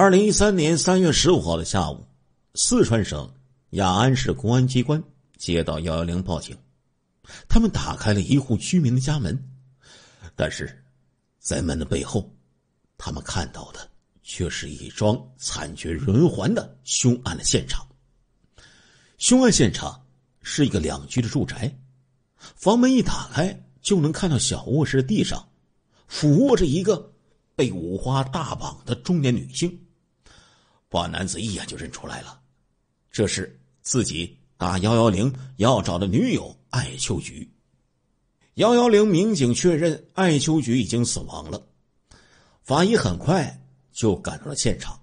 二零一三年三月十五号的下午，四川省雅安市公安机关接到幺幺零报警，他们打开了一户居民的家门，但是，在门的背后，他们看到的却是一桩惨绝人寰的凶案的现场。凶案现场是一个两居的住宅，房门一打开就能看到小卧室的地上，俯卧着一个被五花大绑的中年女性。保安男子一眼就认出来了，这是自己打幺幺零要找的女友艾秋菊。幺幺零民警确认艾秋菊已经死亡了，法医很快就赶到了现场，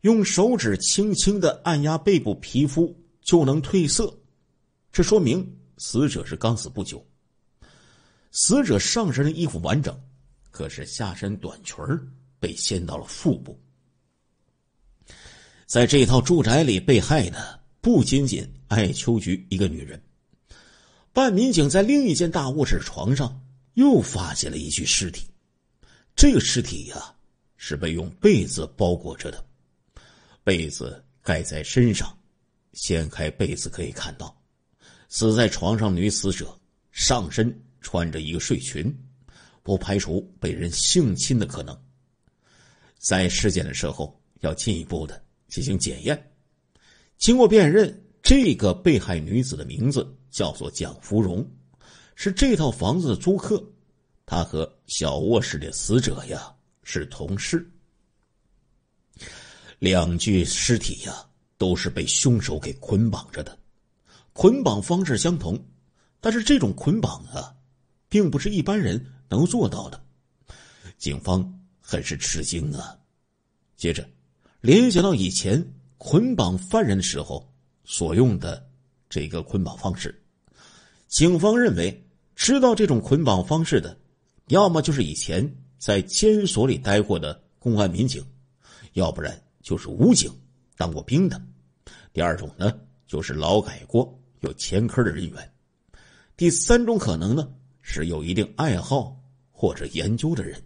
用手指轻轻的按压背部皮肤就能褪色，这说明死者是刚死不久。死者上身的衣服完整，可是下身短裙被掀到了腹部。在这套住宅里被害的不仅仅艾秋菊一个女人。办案民警在另一间大卧室床上又发现了一具尸体，这个尸体呀是被用被子包裹着的，被子盖在身上，掀开被子可以看到，死在床上女死者上身穿着一个睡裙，不排除被人性侵的可能。在尸检的时候要进一步的。进行检验，经过辨认，这个被害女子的名字叫做蒋芙蓉，是这套房子的租客，她和小卧室的死者呀是同事。两具尸体呀都是被凶手给捆绑着的，捆绑方式相同，但是这种捆绑啊，并不是一般人能做到的，警方很是吃惊啊。接着。联想到以前捆绑犯人的时候所用的这个捆绑方式，警方认为知道这种捆绑方式的，要么就是以前在监所里待过的公安民警，要不然就是武警当过兵的；第二种呢，就是劳改过有前科的人员；第三种可能呢，是有一定爱好或者研究的人。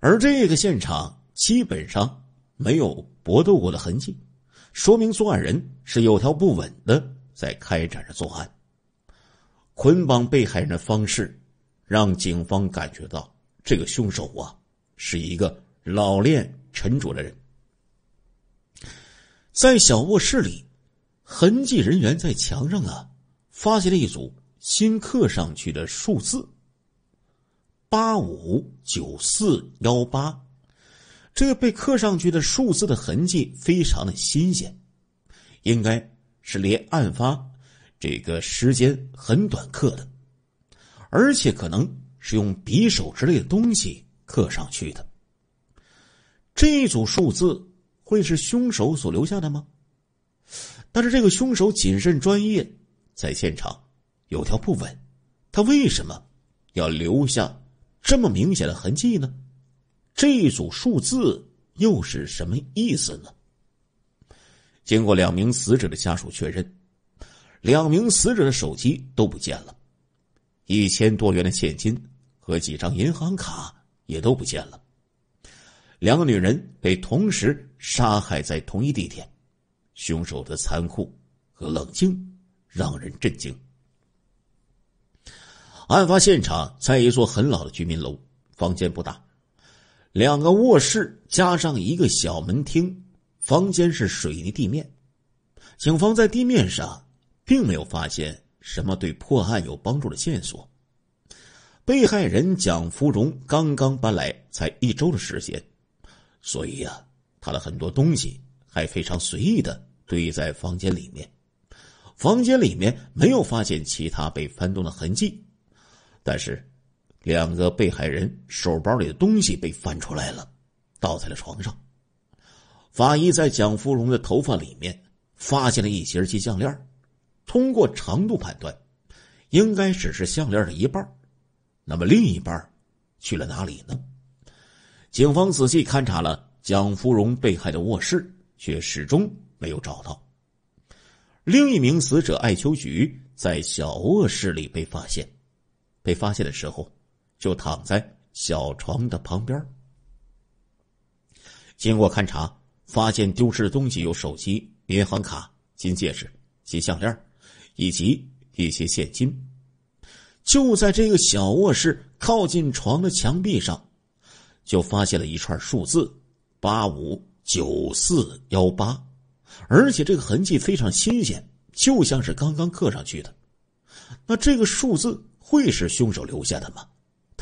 而这个现场基本上。没有搏斗过的痕迹，说明作案人是有条不紊的在开展着作案。捆绑被害人的方式，让警方感觉到这个凶手啊是一个老练沉着的人。在小卧室里，痕迹人员在墙上啊发现了一组新刻上去的数字：八五九四幺八。这个被刻上去的数字的痕迹非常的新鲜，应该是离案发这个时间很短刻的，而且可能是用匕首之类的东西刻上去的。这一组数字会是凶手所留下的吗？但是这个凶手谨慎专业，在现场有条不紊，他为什么要留下这么明显的痕迹呢？这一组数字又是什么意思呢？经过两名死者的家属确认，两名死者的手机都不见了，一千多元的现金和几张银行卡也都不见了。两个女人被同时杀害在同一地点，凶手的残酷和冷静让人震惊。案发现场在一座很老的居民楼，房间不大。两个卧室加上一个小门厅，房间是水泥地面。警方在地面上并没有发现什么对破案有帮助的线索。被害人蒋芙蓉刚刚搬来，才一周的时间，所以呀，她的很多东西还非常随意的堆在房间里面。房间里面没有发现其他被翻动的痕迹，但是。两个被害人手包里的东西被翻出来了，倒在了床上。法医在蒋芙蓉的头发里面发现了一节金项链，通过长度判断，应该只是项链的一半。那么另一半去了哪里呢？警方仔细勘察了蒋芙蓉被害的卧室，却始终没有找到。另一名死者艾秋菊在小卧室里被发现，被发现的时候。就躺在小床的旁边。经过勘查，发现丢失的东西有手机、银行卡、金戒指、金项链，以及一些现金。就在这个小卧室靠近床的墙壁上，就发现了一串数字：八五九四幺八。而且这个痕迹非常新鲜，就像是刚刚刻上去的。那这个数字会是凶手留下的吗？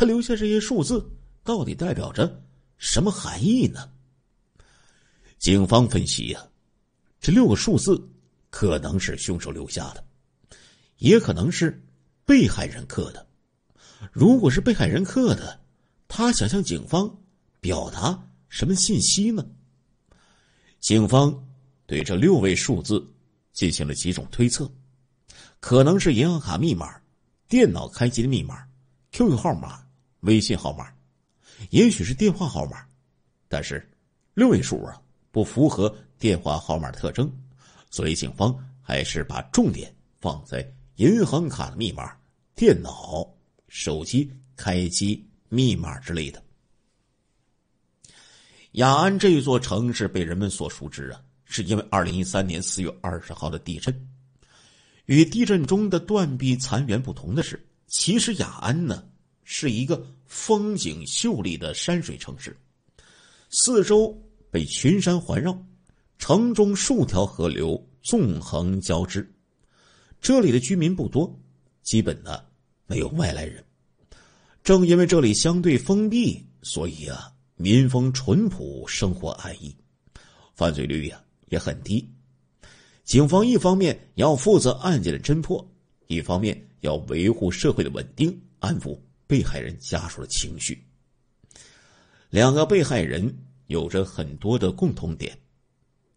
他留下这些数字到底代表着什么含义呢？警方分析呀，这六个数字可能是凶手留下的，也可能是被害人刻的。如果是被害人刻的，他想向警方表达什么信息呢？警方对这六位数字进行了几种推测，可能是银行卡密码、电脑开机的密码、QQ 号码。微信号码，也许是电话号码，但是六位数啊不符合电话号码特征，所以警方还是把重点放在银行卡密码、电脑、手机开机密码之类的。雅安这座城市被人们所熟知啊，是因为二零一三年四月二十号的地震。与地震中的断壁残垣不同的是，其实雅安呢。是一个风景秀丽的山水城市，四周被群山环绕，城中数条河流纵横交织。这里的居民不多，基本呢没有外来人。正因为这里相对封闭，所以啊，民风淳朴，生活安逸，犯罪率呀也很低。警方一方面要负责案件的侦破，一方面要维护社会的稳定，安抚。被害人家属的情绪。两个被害人有着很多的共同点，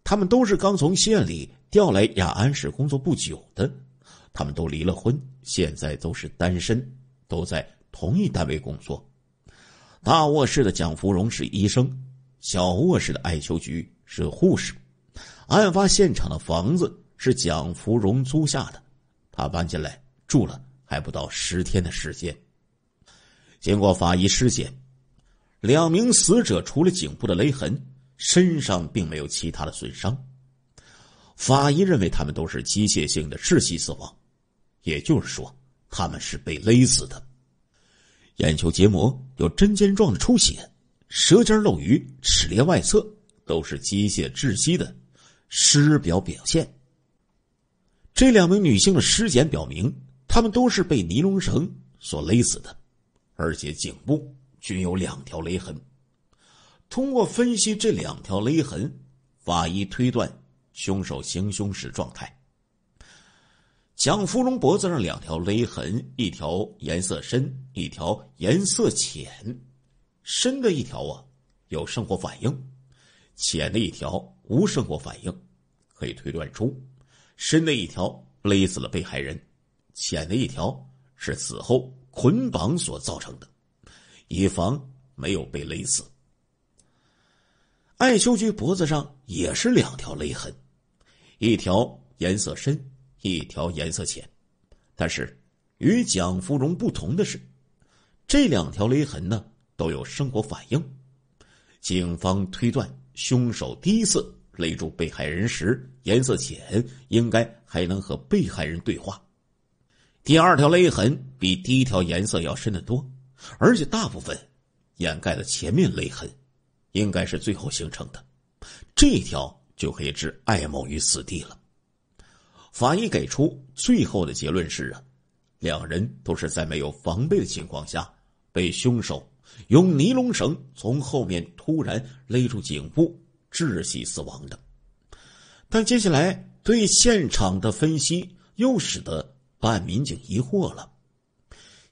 他们都是刚从县里调来雅安市工作不久的，他们都离了婚，现在都是单身，都在同一单位工作。大卧室的蒋芙蓉是医生，小卧室的艾秋菊是护士。案发现场的房子是蒋芙蓉租下的，她搬进来住了还不到十天的时间。经过法医尸检，两名死者除了颈部的勒痕，身上并没有其他的损伤。法医认为他们都是机械性的窒息死亡，也就是说，他们是被勒死的。眼球结膜有针尖状的出血，舌尖漏鱼，齿裂外侧都是机械窒息的尸表表现。这两名女性的尸检表明，她们都是被尼龙绳所勒死的。而且颈部均有两条勒痕，通过分析这两条勒痕，法医推断凶手行凶时状态。蒋芙蓉脖子上两条勒痕，一条颜色深，一条颜色浅，深的一条啊有生活反应，浅的一条无生活反应，可以推断出，深的一条勒死了被害人，浅的一条是死后。捆绑所造成的，以防没有被勒死。艾秋菊脖子上也是两条勒痕，一条颜色深，一条颜色浅。但是与蒋芙蓉不同的是，这两条勒痕呢都有生活反应。警方推断，凶手第一次勒住被害人时，颜色浅，应该还能和被害人对话。第二条勒痕比第一条颜色要深得多，而且大部分掩盖了前面勒痕，应该是最后形成的。这条就可以置艾某于死地了。法医给出最后的结论是：啊，两人都是在没有防备的情况下，被凶手用尼龙绳从后面突然勒住颈部窒息死亡的。但接下来对现场的分析又使得。办案民警疑惑了，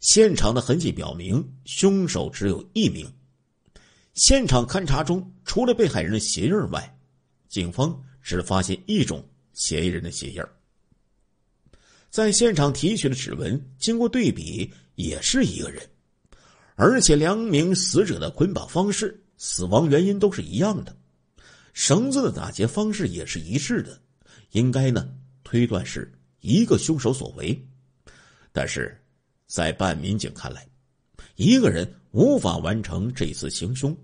现场的痕迹表明凶手只有一名。现场勘查中，除了被害人的鞋印外，警方只发现一种嫌疑人的鞋印在现场提取的指纹经过对比，也是一个人。而且两名死者的捆绑方式、死亡原因都是一样的，绳子的打结方式也是一致的，应该呢推断是。一个凶手所为，但是在办案民警看来，一个人无法完成这次行凶。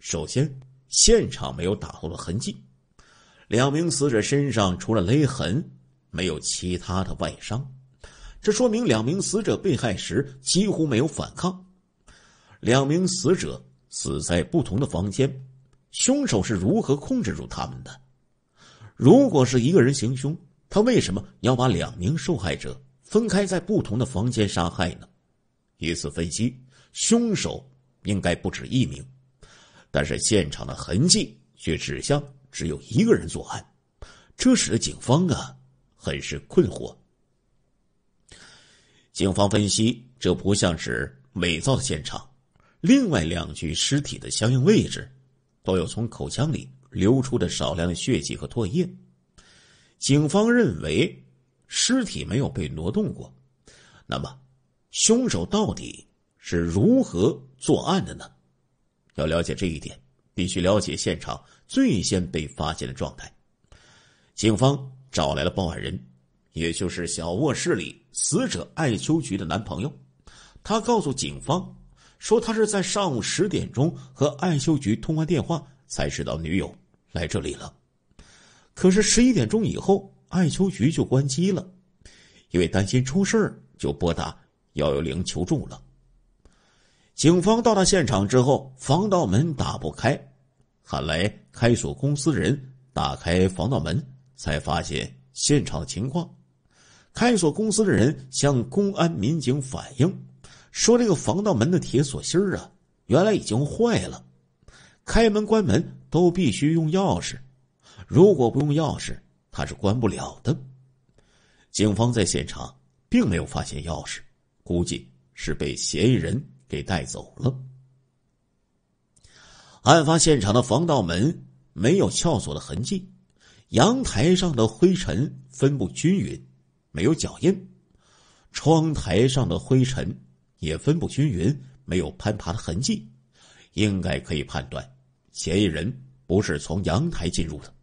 首先，现场没有打斗的痕迹，两名死者身上除了勒痕，没有其他的外伤，这说明两名死者被害时几乎没有反抗。两名死者死在不同的房间，凶手是如何控制住他们的？如果是一个人行凶？他为什么要把两名受害者分开在不同的房间杀害呢？以此分析，凶手应该不止一名，但是现场的痕迹却指向只有一个人作案，这使得警方啊很是困惑。警方分析，这不像是伪造的现场，另外两具尸体的相应位置都有从口腔里流出的少量血迹和唾液。警方认为尸体没有被挪动过，那么凶手到底是如何作案的呢？要了解这一点，必须了解现场最先被发现的状态。警方找来了报案人，也就是小卧室里死者艾秋菊的男朋友。他告诉警方说，他是在上午十点钟和艾秋菊通完电话，才知道女友来这里了。可是十一点钟以后，艾秋菊就关机了，因为担心出事儿，就拨打幺幺零求助了。警方到达现场之后，防盗门打不开，喊来开锁公司的人打开防盗门，才发现现场的情况。开锁公司的人向公安民警反映说：“这个防盗门的铁锁芯儿啊，原来已经坏了，开门关门都必须用钥匙。”如果不用钥匙，他是关不了的。警方在现场并没有发现钥匙，估计是被嫌疑人给带走了。案发现场的防盗门没有撬锁的痕迹，阳台上的灰尘分布均匀，没有脚印；窗台上的灰尘也分布均匀，没有攀爬的痕迹，应该可以判断嫌疑人不是从阳台进入的。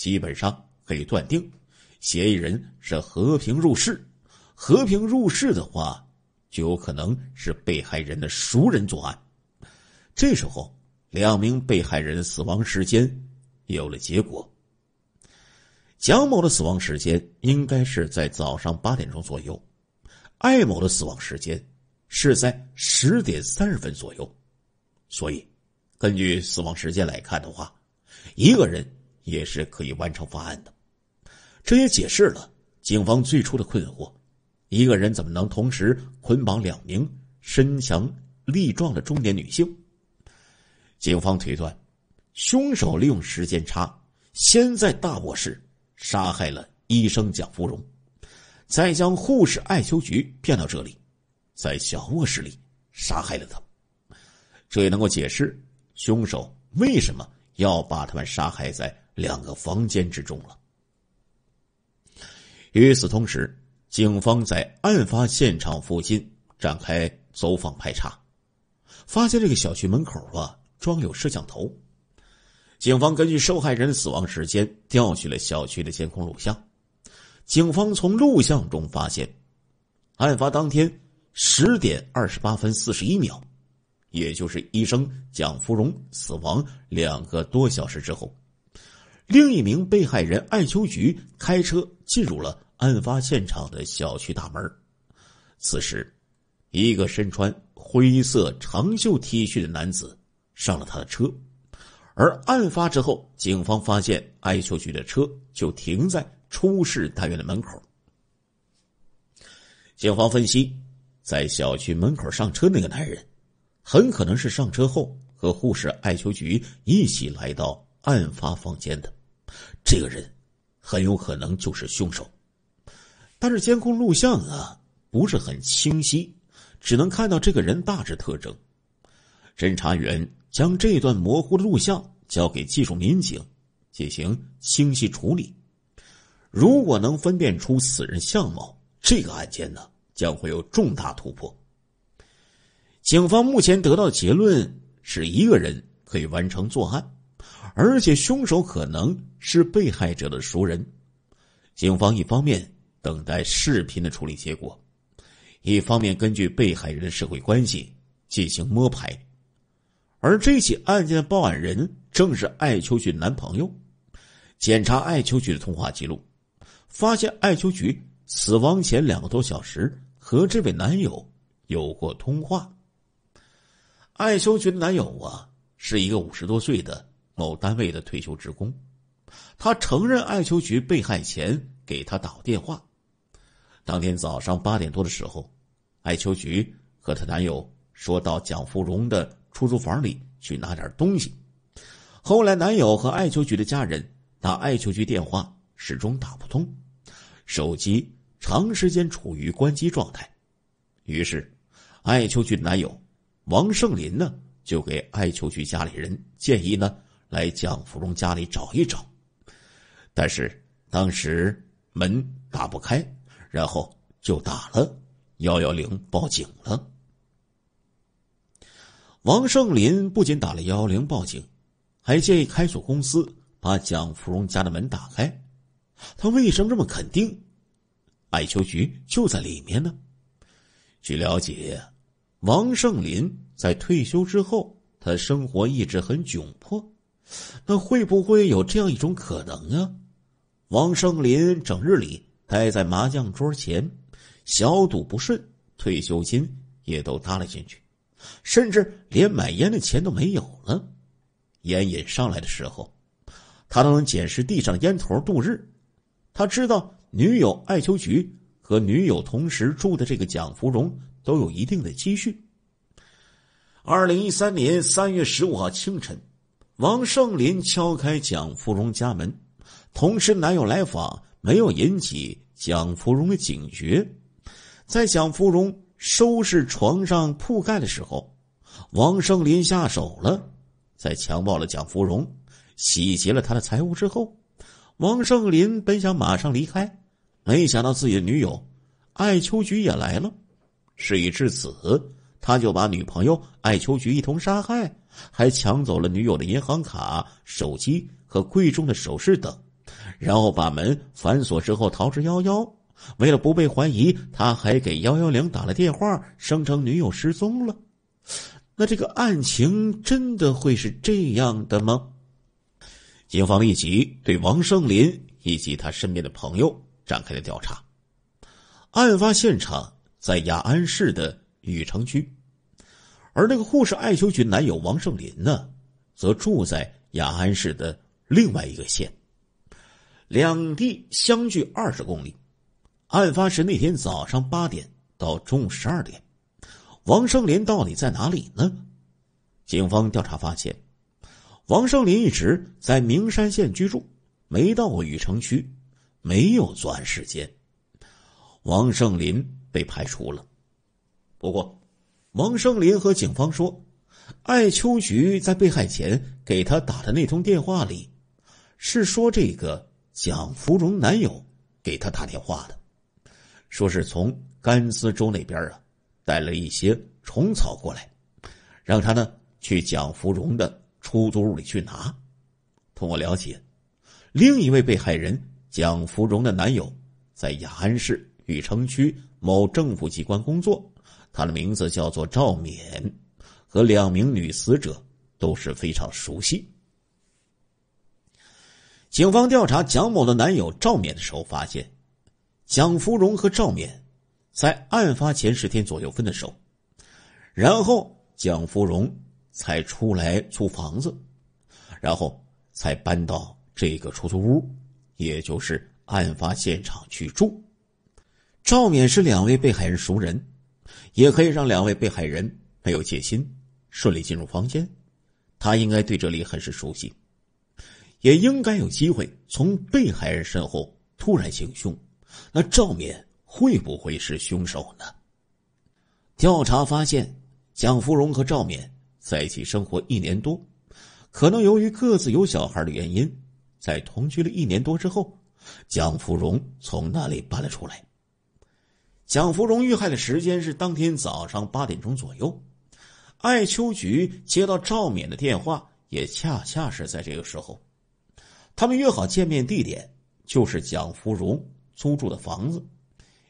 基本上可以断定，嫌疑人是和平入室。和平入室的话，就有可能是被害人的熟人作案。这时候，两名被害人死亡时间有了结果。蒋某的死亡时间应该是在早上八点钟左右，艾某的死亡时间是在十点三十分左右。所以，根据死亡时间来看的话，一个人。也是可以完成发案的，这也解释了警方最初的困惑：一个人怎么能同时捆绑两名身强力壮的中年女性？警方推断，凶手利用时间差，先在大卧室杀害了医生蒋芙蓉，再将护士艾秋菊骗到这里，在小卧室里杀害了她。这也能够解释凶手为什么要把他们杀害在。两个房间之中了。与此同时，警方在案发现场附近展开走访排查，发现这个小区门口啊装有摄像头。警方根据受害人的死亡时间调取了小区的监控录像。警方从录像中发现，案发当天十点二十八分四十一秒，也就是医生蒋芙蓉死亡两个多小时之后。另一名被害人艾秋菊开车进入了案发现场的小区大门。此时，一个身穿灰色长袖 T 恤的男子上了他的车。而案发之后，警方发现艾秋菊的车就停在出事单元的门口。警方分析，在小区门口上车那个男人，很可能是上车后和护士艾秋菊一起来到案发房间的。这个人很有可能就是凶手，但是监控录像啊不是很清晰，只能看到这个人大致特征。侦查员将这段模糊的录像交给技术民警进行清晰处理，如果能分辨出此人相貌，这个案件呢将会有重大突破。警方目前得到的结论是一个人可以完成作案。而且凶手可能是被害者的熟人，警方一方面等待视频的处理结果，一方面根据被害人的社会关系进行摸排。而这起案件的报案人正是艾秋菊男朋友。检查艾秋菊的通话记录，发现艾秋菊死亡前两个多小时和这位男友有过通话。艾秋菊的男友啊，是一个五十多岁的。某单位的退休职工，他承认艾秋菊被害前给他打电话。当天早上八点多的时候，艾秋菊和她男友说到蒋芙蓉的出租房里去拿点东西。后来男友和艾秋菊的家人打艾秋菊电话，始终打不通，手机长时间处于关机状态。于是，艾秋菊的男友王胜林呢，就给艾秋菊家里人建议呢。来蒋芙蓉家里找一找，但是当时门打不开，然后就打了幺幺零报警了。王胜林不仅打了幺幺零报警，还建议开锁公司把蒋芙蓉家的门打开。他为什么这么肯定艾秋菊就在里面呢？据了解，王胜林在退休之后，他生活一直很窘迫。那会不会有这样一种可能啊？王胜林整日里待在麻将桌前，小赌不顺，退休金也都搭了进去，甚至连买烟的钱都没有了。烟瘾上来的时候，他都能捡拾地上烟头度日。他知道女友艾秋菊和女友同时住的这个蒋芙蓉都有一定的积蓄。二零一三年三月十五号清晨。王胜林敲开蒋芙蓉家门，同时男友来访，没有引起蒋芙蓉的警觉。在蒋芙蓉收拾床上铺盖的时候，王胜林下手了，在强暴了蒋芙蓉、洗劫了他的财物之后，王胜林本想马上离开，没想到自己的女友艾秋菊也来了。事已至此。他就把女朋友艾秋菊一同杀害，还抢走了女友的银行卡、手机和贵重的首饰等，然后把门反锁之后逃之夭夭。为了不被怀疑，他还给幺幺零打了电话，声称女友失踪了。那这个案情真的会是这样的吗？警方立即对王胜林以及他身边的朋友展开了调查。案发现场在雅安市的。禹城区，而那个护士艾秋菊男友王胜林呢，则住在雅安市的另外一个县，两地相距二十公里。案发时那天早上八点到中午十二点，王胜林到底在哪里呢？警方调查发现，王胜林一直在名山县居住，没到过禹城区，没有作案时间，王胜林被排除了。不过，王生林和警方说，艾秋菊在被害前给他打的那通电话里，是说这个蒋芙蓉男友给他打电话的，说是从甘孜州那边啊带了一些虫草过来，让他呢去蒋芙蓉的出租屋里去拿。通过了解，另一位被害人蒋芙蓉的男友在雅安市雨城区某政府机关工作。他的名字叫做赵冕，和两名女死者都是非常熟悉。警方调查蒋某的男友赵冕的时候发现，蒋芙蓉和赵冕在案发前十天左右分的手，然后蒋芙蓉才出来租房子，然后才搬到这个出租屋，也就是案发现场去住。赵冕是两位被害人熟人。也可以让两位被害人没有戒心，顺利进入房间。他应该对这里很是熟悉，也应该有机会从被害人身后突然行凶。那赵敏会不会是凶手呢？调查发现，蒋芙蓉和赵敏在一起生活一年多，可能由于各自有小孩的原因，在同居了一年多之后，蒋芙蓉从那里搬了出来。蒋芙蓉遇害的时间是当天早上八点钟左右，艾秋菊接到赵冕的电话，也恰恰是在这个时候。他们约好见面地点就是蒋芙蓉租住的房子，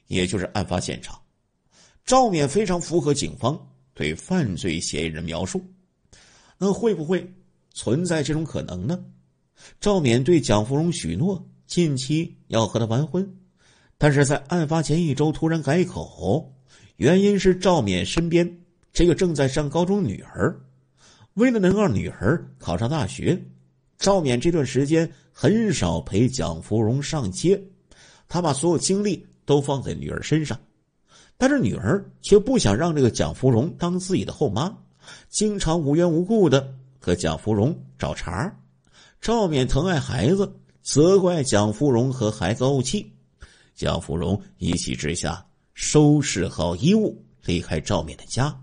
也就是案发现场。赵冕非常符合警方对犯罪嫌疑人描述，那会不会存在这种可能呢？赵冕对蒋芙蓉许诺近期要和她完婚。但是在案发前一周突然改口，原因是赵冕身边这个正在上高中女儿，为了能让女儿考上大学，赵冕这段时间很少陪蒋芙蓉上街，他把所有精力都放在女儿身上，但是女儿却不想让这个蒋芙蓉当自己的后妈，经常无缘无故的和蒋芙蓉找茬儿，赵冕疼爱孩子，责怪蒋芙蓉和孩子怄气。蒋芙蓉一气之下收拾好衣物，离开赵敏的家，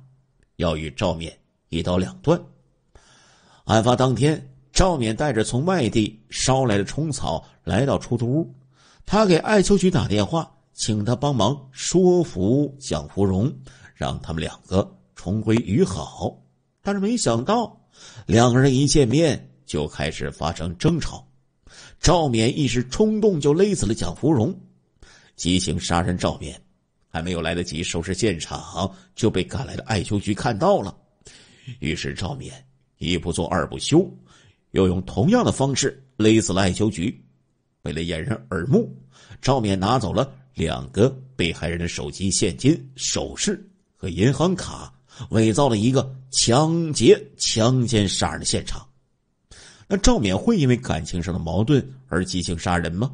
要与赵敏一刀两断。案发当天，赵冕带着从外地捎来的虫草来到出租屋，他给艾秋菊打电话，请他帮忙说服蒋芙蓉，让他们两个重归于好。但是没想到，两个人一见面就开始发生争吵，赵冕一时冲动就勒死了蒋芙蓉。激情杀人，赵片，还没有来得及收拾现场，就被赶来的艾秋菊看到了。于是赵冕一不做二不休，又用同样的方式勒死了艾秋菊。为了掩人耳目，赵冕拿走了两个被害人的手机、现金、首饰和银行卡，伪造了一个抢劫、强奸、杀人的现场。那赵冕会因为感情上的矛盾而激情杀人吗？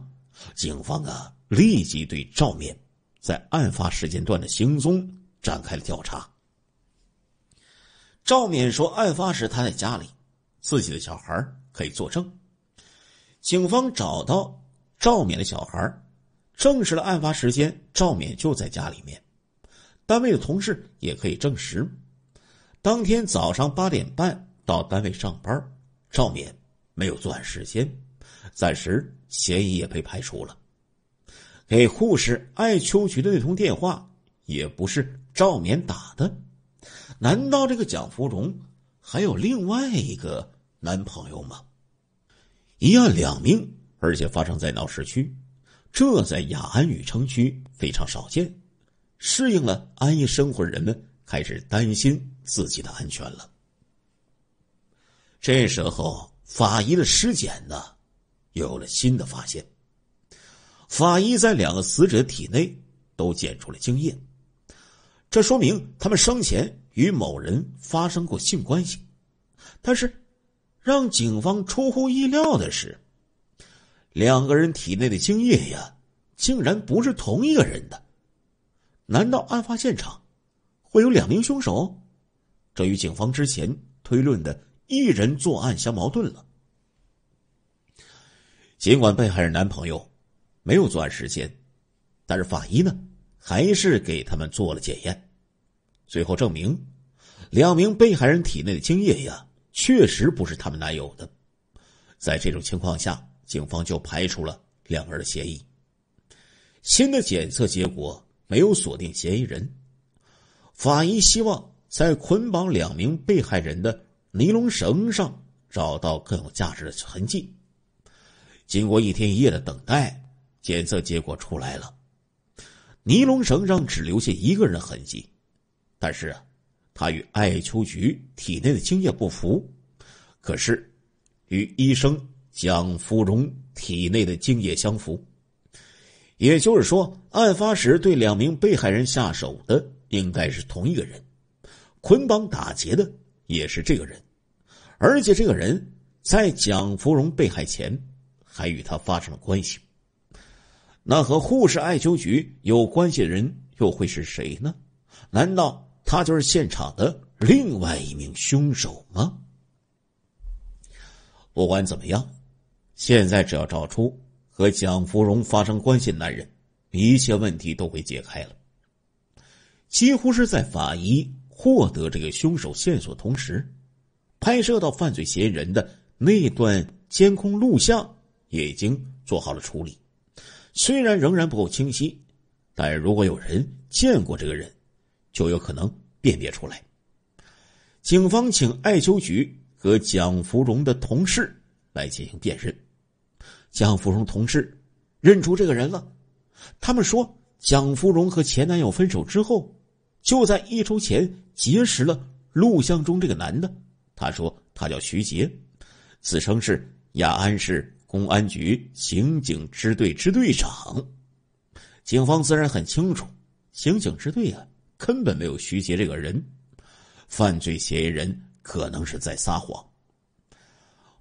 警方啊！立即对赵勉在案发时间段的行踪展开了调查。赵勉说：“案发时他在家里，自己的小孩可以作证。”警方找到赵冕的小孩，证实了案发时间赵冕就在家里面。单位的同事也可以证实，当天早上八点半到单位上班，赵冕没有作案时间，暂时嫌疑也被排除了。给护士艾秋菊的那通电话也不是赵棉打的，难道这个蒋芙蓉还有另外一个男朋友吗？一案两命，而且发生在闹市区，这在雅安雨城区非常少见。适应了安逸生活的人们开始担心自己的安全了。这时候，法医的尸检呢，有了新的发现。法医在两个死者体内都检出了精液，这说明他们生前与某人发生过性关系。但是，让警方出乎意料的是，两个人体内的精液呀，竟然不是同一个人的。难道案发现场会有两名凶手？这与警方之前推论的一人作案相矛盾了。尽管被害人男朋友。没有作案时间，但是法医呢还是给他们做了检验，最后证明两名被害人体内的精液呀确实不是他们男友的，在这种情况下，警方就排除了两人的嫌疑。新的检测结果没有锁定嫌疑人，法医希望在捆绑两名被害人的尼龙绳上找到更有价值的痕迹。经过一天一夜的等待。检测结果出来了，尼龙绳上只留下一个人痕迹，但是啊，他与艾秋菊体内的精液不符，可是与医生蒋芙蓉体内的精液相符。也就是说，案发时对两名被害人下手的应该是同一个人，捆绑打劫的也是这个人，而且这个人在蒋芙蓉被害前还与他发生了关系。那和护士艾秋菊有关系的人又会是谁呢？难道他就是现场的另外一名凶手吗？不管怎么样，现在只要找出和蒋芙蓉发生关系的男人，一切问题都会解开了。几乎是在法医获得这个凶手线索同时，拍摄到犯罪嫌疑人的那段监控录像也已经做好了处理。虽然仍然不够清晰，但如果有人见过这个人，就有可能辨别出来。警方请艾秋菊和蒋芙蓉的同事来进行辨认。蒋芙蓉同事认出这个人了，他们说，蒋芙蓉和前男友分手之后，就在一周前结识了录像中这个男的。他说，他叫徐杰，自称是雅安市。公安局刑警支队支队长，警方自然很清楚，刑警支队啊根本没有徐杰这个人，犯罪嫌疑人可能是在撒谎。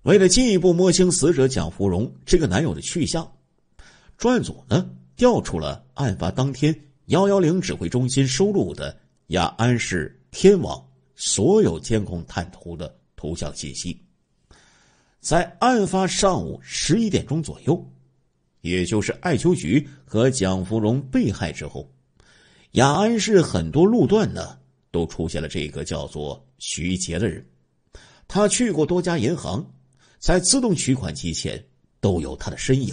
为了进一步摸清死者蒋芙蓉这个男友的去向，专案组呢调出了案发当天幺幺零指挥中心收录的雅安市天网所有监控探头的图像信息。在案发上午十一点钟左右，也就是艾秋菊和蒋芙蓉被害之后，雅安市很多路段呢都出现了这个叫做徐杰的人。他去过多家银行，在自动取款机前都有他的身影。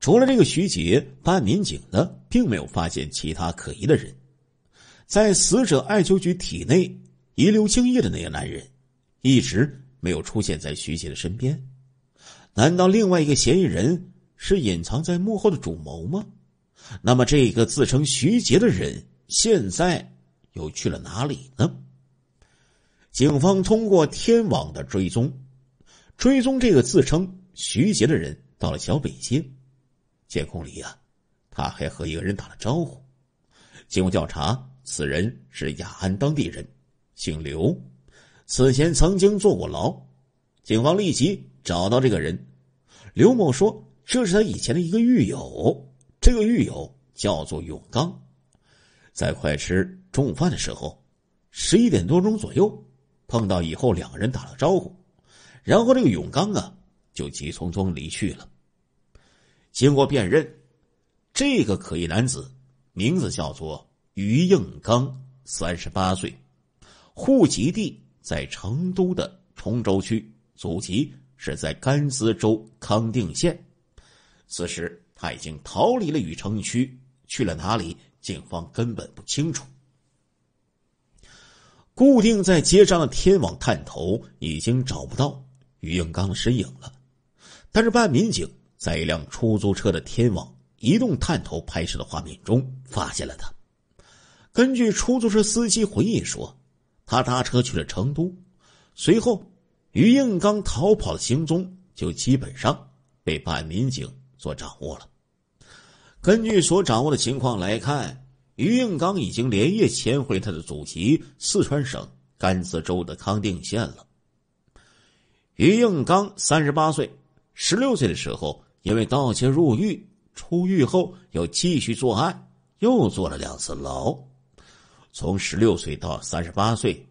除了这个徐杰，办案民警呢并没有发现其他可疑的人。在死者艾秋菊体内遗留精液的那个男人，一直。没有出现在徐杰的身边，难道另外一个嫌疑人是隐藏在幕后的主谋吗？那么这个自称徐杰的人现在又去了哪里呢？警方通过天网的追踪，追踪这个自称徐杰的人到了小北街，监控里啊，他还和一个人打了招呼。经过调查，此人是雅安当地人，姓刘。此前曾经坐过牢，警方立即找到这个人。刘某说：“这是他以前的一个狱友，这个狱友叫做永刚。”在快吃中午饭的时候，十一点多钟左右，碰到以后两个人打了招呼，然后这个永刚啊就急匆匆离去了。经过辨认，这个可疑男子名字叫做于应刚，三十八岁，户籍地。在成都的崇州区，祖籍是在甘孜州康定县。此时他已经逃离了雨城区，去了哪里？警方根本不清楚。固定在街上的天网探头已经找不到于应刚的身影了，但是办案民警在一辆出租车的天网移动探头拍摄的画面中发现了他。根据出租车司机回忆说。他搭车去了成都，随后于应刚逃跑的行踪就基本上被办案民警所掌握了。根据所掌握的情况来看，于应刚已经连夜潜回他的祖籍四川省甘孜州的康定县了。于应刚三十八岁，十六岁的时候因为盗窃入狱，出狱后又继续作案，又坐了两次牢。从十六岁到三十八岁，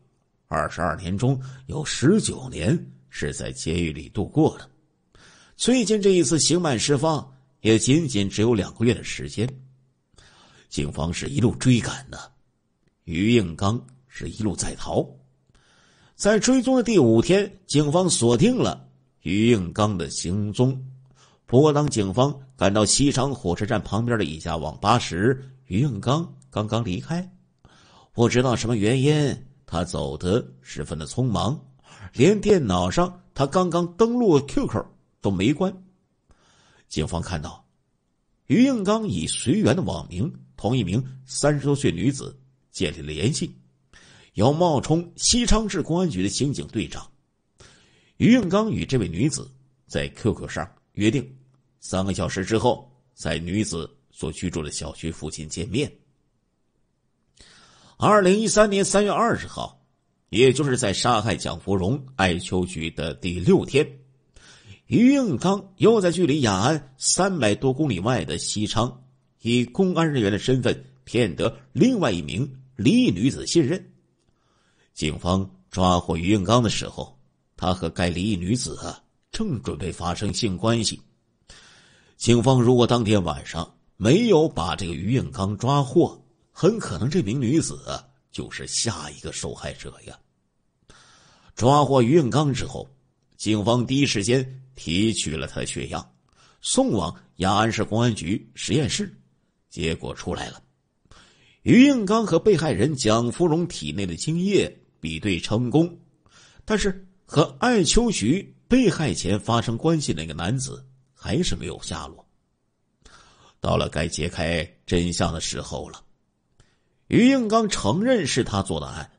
二十二年中有十九年是在监狱里度过的。最近这一次刑满释放，也仅仅只有两个月的时间。警方是一路追赶的，于应刚是一路在逃。在追踪的第五天，警方锁定了于应刚的行踪。不过，当警方赶到西昌火车站旁边的一家网吧时，于应刚刚刚离开。不知道什么原因，他走得十分的匆忙，连电脑上他刚刚登录 QQ 都没关。警方看到，于应刚以“随缘”的网名同一名三十多岁女子建立了联系，要冒充西昌市公安局的刑警队长。于应刚与这位女子在 QQ 上约定，三个小时之后在女子所居住的小区附近见面。二零一三年三月二十号，也就是在杀害蒋芙蓉、艾秋菊的第六天，于应刚又在距离雅安三百多公里外的西昌，以公安人员的身份骗得另外一名离异女子信任。警方抓获于应刚的时候，他和该离异女子正准备发生性关系。警方如果当天晚上没有把这个于应刚抓获。很可能这名女子就是下一个受害者呀！抓获于应刚之后，警方第一时间提取了他的血样，送往雅安市公安局实验室，结果出来了。于应刚和被害人蒋芙蓉体内的精液比对成功，但是和艾秋菊被害前发生关系那个男子还是没有下落。到了该揭开真相的时候了。于应刚承认是他做的案，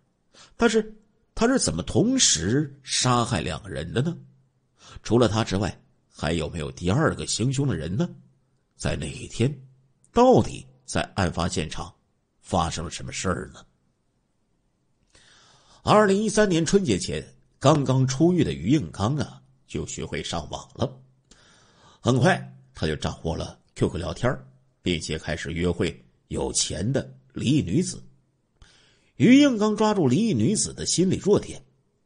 但是他是怎么同时杀害两个人的呢？除了他之外，还有没有第二个行凶的人呢？在哪一天？到底在案发现场发生了什么事儿呢？二零一三年春节前，刚刚出狱的于应刚啊，就学会上网了，很快他就掌握了 QQ 聊天，并且开始约会有钱的。离异女子，于应刚抓住离异女子的心理弱点，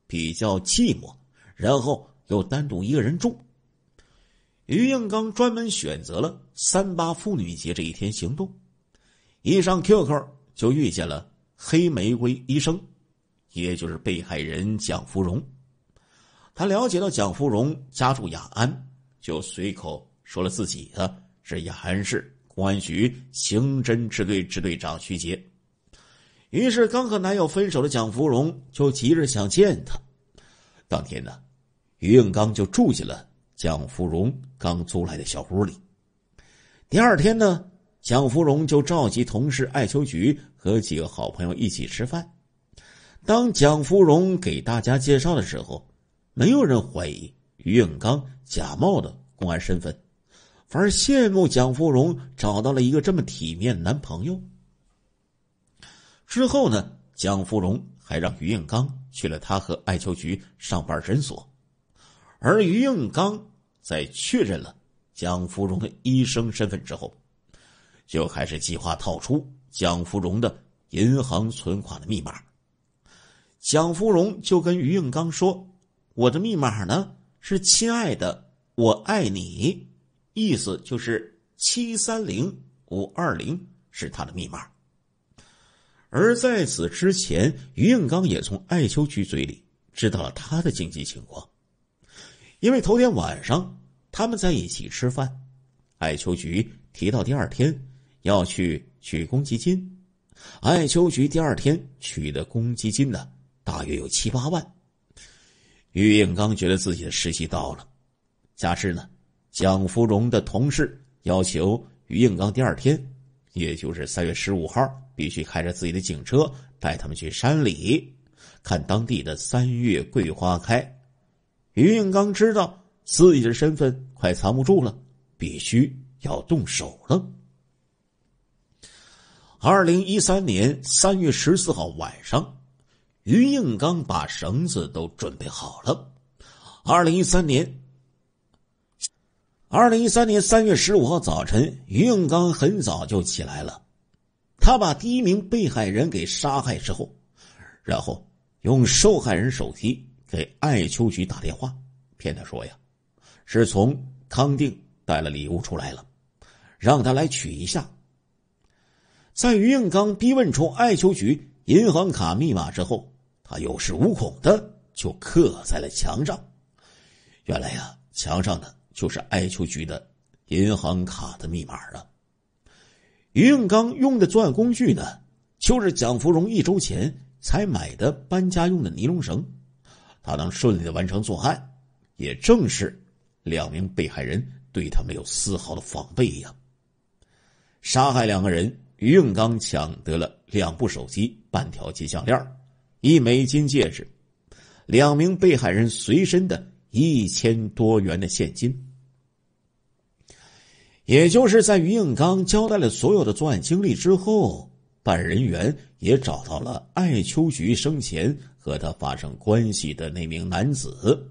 比较寂寞，然后又单独一个人住。于应刚专门选择了三八妇女节这一天行动，一上 QQ 就遇见了黑玫瑰医生，也就是被害人蒋芙蓉。他了解到蒋芙蓉家住雅安，就随口说了自己的是雅安市。公安局刑侦支队支队长徐杰，于是刚和男友分手的蒋芙蓉就急着想见他。当天呢，于永刚就住进了蒋芙蓉刚租来的小屋里。第二天呢，蒋芙蓉就召集同事艾秋菊和几个好朋友一起吃饭。当蒋芙蓉给大家介绍的时候，没有人怀疑于永刚假冒的公安身份。反而羡慕蒋芙蓉找到了一个这么体面男朋友。之后呢，蒋芙蓉还让于应刚去了她和艾秋菊上班诊所，而于应刚在确认了蒋芙蓉的医生身份之后，就开始计划套出蒋芙蓉的银行存款的密码。蒋芙蓉就跟于应刚说：“我的密码呢，是亲爱的，我爱你。”意思就是七三零五二零是他的密码。而在此之前，于应刚也从艾秋菊嘴里知道了他的经济情况，因为头天晚上他们在一起吃饭，艾秋菊提到第二天要去取公积金，艾秋菊第二天取得公积金呢，大约有七八万。于应刚觉得自己的时机到了，加之呢。蒋芙蓉的同事要求于应刚第二天，也就是三月十五号，必须开着自己的警车带他们去山里看当地的三月桂花开。于应刚知道自己的身份快藏不住了，必须要动手了。二零一三年三月十四号晚上，于应刚把绳子都准备好了。二零一三年。二零一三年三月十五号早晨，于永刚很早就起来了。他把第一名被害人给杀害之后，然后用受害人手机给艾秋菊打电话，骗他说：“呀，是从康定带了礼物出来了，让他来取一下。”在于永刚逼问出艾秋菊银行卡密码之后，他有恃无恐的就刻在了墙上。原来呀，墙上的……就是艾秋菊的银行卡的密码了。于永刚用的作案工具呢，就是蒋芙蓉一周前才买的搬家用的尼龙绳。他能顺利的完成作案，也正是两名被害人对他没有丝毫的防备呀。杀害两个人，于永刚抢得了两部手机、半条金项链、一枚金戒指，两名被害人随身的。一千多元的现金，也就是在于应刚交代了所有的作案经历之后，办案人员也找到了艾秋菊生前和他发生关系的那名男子，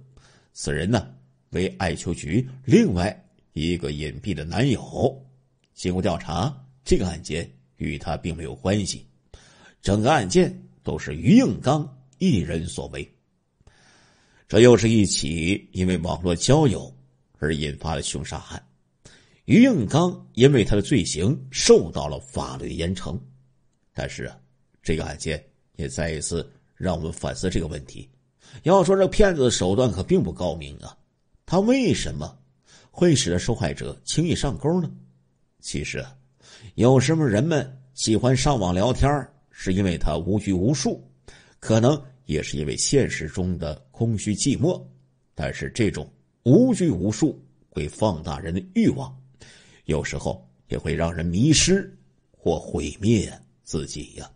此人呢为艾秋菊另外一个隐蔽的男友。经过调查，这个案件与他并没有关系，整个案件都是于应刚一人所为。这又是一起因为网络交友而引发的凶杀案。于应刚因为他的罪行受到了法律严惩，但是啊，这个案件也再一次让我们反思这个问题。要说这骗子的手段可并不高明啊，他为什么会使得受害者轻易上钩呢？其实啊，有时候人们喜欢上网聊天是因为他无拘无束，可能。也是因为现实中的空虚寂寞，但是这种无拘无束会放大人的欲望，有时候也会让人迷失或毁灭自己呀。